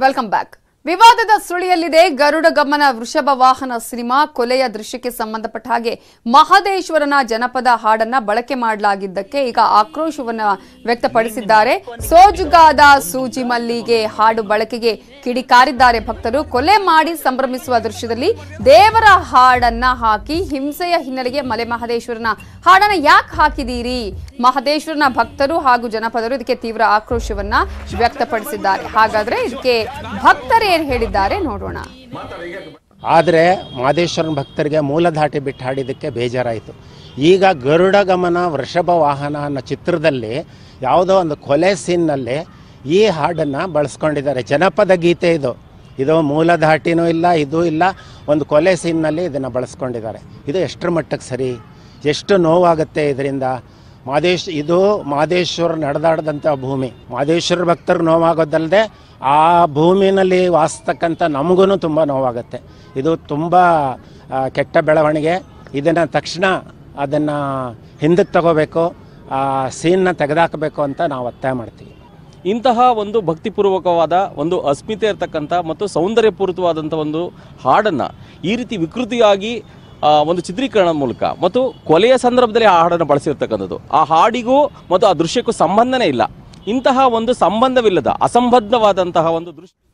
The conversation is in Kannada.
Welcome back. ವಿವಾದದ ಸುಳಿಯಲ್ಲಿದೆ ಗರುಡ ಗಮನ ವೃಷಭ ವಾಹನ ಸಿನಿಮಾ ಕೊಲೆಯ ದೃಶ್ಯಕ್ಕೆ ಸಂಬಂಧಪಟ್ಟ ಹಾಗೆ ಮಹದೇಶ್ವರನ ಜನಪದ ಹಾಡನ್ನ ಬಳಕೆ ಮಾಡಲಾಗಿದ್ದಕ್ಕೆ ಈಗ ಆಕ್ರೋಶವನ್ನ ವ್ಯಕ್ತಪಡಿಸಿದ್ದಾರೆ ಸೋಜುಗಾದ ಸೂಜಿ ಮಲ್ಲಿಗೆ ಹಾಡು ಬಳಕೆಗೆ ಕಿಡಿಕಾರಿದ್ದಾರೆ ಭಕ್ತರು ಕೊಲೆ ಮಾಡಿ ಸಂಭ್ರಮಿಸುವ ದೃಶ್ಯದಲ್ಲಿ ದೇವರ ಹಾಡನ್ನ ಹಾಕಿ ಹಿಂಸೆಯ ಹಿನ್ನೆಲೆಗೆ ಮಲೆ ಮಹದೇಶ್ವರನ ಹಾಡನ್ನ ಯಾಕೆ ಹಾಕಿದೀರಿ ಮಹದೇಶ್ವರನ ಭಕ್ತರು ಹಾಗೂ ಜನಪದರು ಇದಕ್ಕೆ ತೀವ್ರ ಆಕ್ರೋಶವನ್ನ ವ್ಯಕ್ತಪಡಿಸಿದ್ದಾರೆ ಹಾಗಾದ್ರೆ ಇದಕ್ಕೆ ಭಕ್ತರೇ ಏನ್ ಹೇಳಿದ್ದಾರೆ ನೋಡೋಣ ಆದರೆ ಮಾದೇಶ್ವರನ ಭಕ್ತರಿಗೆ ಮೂಲಧಾಟಿ ಬಿಟ್ಟು ಹಾಡಿದ್ದಕ್ಕೆ ಬೇಜಾರಾಯಿತು ಈಗ ಗರುಡ ಗಮನ ವೃಷಭ ವಾಹನ ಅನ್ನೋ ಚಿತ್ರದಲ್ಲಿ ಯಾವುದೋ ಒಂದು ಕೊಲೆ ಸೀನ್ನಲ್ಲಿ ಈ ಹಾಡನ್ನು ಬಳಸ್ಕೊಂಡಿದ್ದಾರೆ ಜನಪದ ಗೀತೆ ಇದು ಇದು ಮೂಲಧಾಟಿನೂ ಇಲ್ಲ ಇದು ಇಲ್ಲ ಒಂದು ಕೊಲೆ ಸೀನ್ನಲ್ಲಿ ಇದನ್ನು ಬಳಸ್ಕೊಂಡಿದ್ದಾರೆ ಇದು ಎಷ್ಟರ ಮಟ್ಟಕ್ಕೆ ಸರಿ ಎಷ್ಟು ನೋವಾಗುತ್ತೆ ಇದರಿಂದ ಮಾದೇಶ್ ಇದು ಮಾದೇಶ್ವರ ನಡೆದಾಡದಂಥ ಭೂಮಿ ಮಾದೇಶ್ವರ ಭಕ್ತರು ನೋವಾಗೋದಲ್ಲದೆ ಆ ಭೂಮಿನಲ್ಲಿ ವಾಸಿಸ್ತಕ್ಕಂಥ ನಮಗೂ ತುಂಬ ನೋವಾಗುತ್ತೆ ಇದು ತುಂಬ ಕೆಟ್ಟ ಬೆಳವಣಿಗೆ ಇದನ್ನು ತಕ್ಷಣ ಅದನ್ನು ಹಿಂದಕ್ಕೆ ತಗೋಬೇಕು ಆ ಸೀನ್ನ ತೆಗೆದಾಕಬೇಕು ಅಂತ ನಾವು ಒತ್ತಾಯ ಮಾಡ್ತೀವಿ ಇಂತಹ ಒಂದು ಭಕ್ತಿಪೂರ್ವಕವಾದ ಒಂದು ಅಸ್ಮಿತೆ ಇರತಕ್ಕಂಥ ಮತ್ತು ಸೌಂದರ್ಯಪೂರಿತವಾದಂಥ ಒಂದು ಹಾಡನ್ನು ಈ ರೀತಿ ವಿಕೃತಿಯಾಗಿ ಒಂದು ಚಿತ್ರೀಕರಣ ಮೂಲಕ ಮತ್ತು ಕೊಲೆಯ ಸಂದರ್ಭದಲ್ಲಿ ಆ ಹಾಡನ್ನು ಬಳಸಿರ್ತಕ್ಕಂಥದ್ದು ಆ ಹಾಡಿಗೂ ಮತ್ತು ಆ ದೃಶ್ಯಕ್ಕೂ ಸಂಬಂಧನೇ ಇಲ್ಲ ಇಂತಹ ಒಂದು ಸಂಬಂಧವಿಲ್ಲದ ಅಸಂಬದ್ಧವಾದಂತಹ ಒಂದು ದೃಶ್ಯ